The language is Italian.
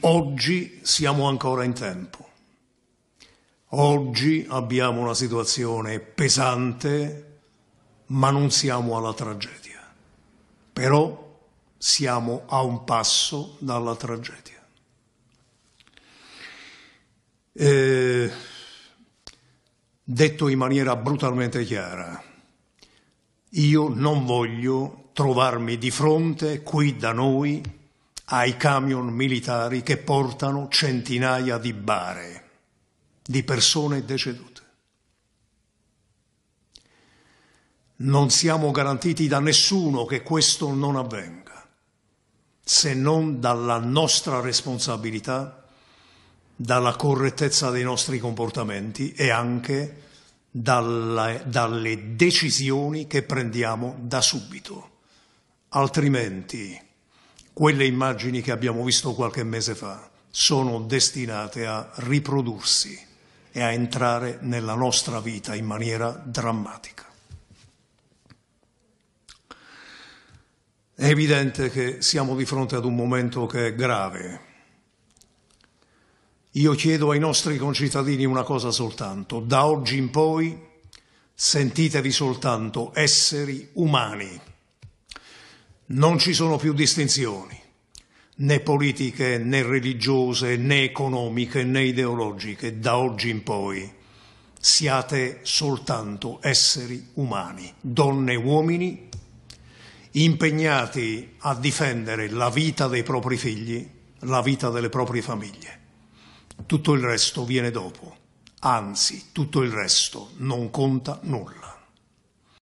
Oggi siamo ancora in tempo. Oggi abbiamo una situazione pesante, ma non siamo alla tragedia. Però siamo a un passo dalla tragedia. Eh, detto in maniera brutalmente chiara, io non voglio trovarmi di fronte qui da noi ai camion militari che portano centinaia di bare di persone decedute. Non siamo garantiti da nessuno che questo non avvenga, se non dalla nostra responsabilità, dalla correttezza dei nostri comportamenti e anche dalle, dalle decisioni che prendiamo da subito. Altrimenti quelle immagini che abbiamo visto qualche mese fa sono destinate a riprodursi e a entrare nella nostra vita in maniera drammatica. È evidente che siamo di fronte ad un momento che è grave. Io chiedo ai nostri concittadini una cosa soltanto, da oggi in poi sentitevi soltanto esseri umani non ci sono più distinzioni, né politiche, né religiose, né economiche, né ideologiche, da oggi in poi. Siate soltanto esseri umani, donne e uomini, impegnati a difendere la vita dei propri figli, la vita delle proprie famiglie. Tutto il resto viene dopo, anzi tutto il resto non conta nulla.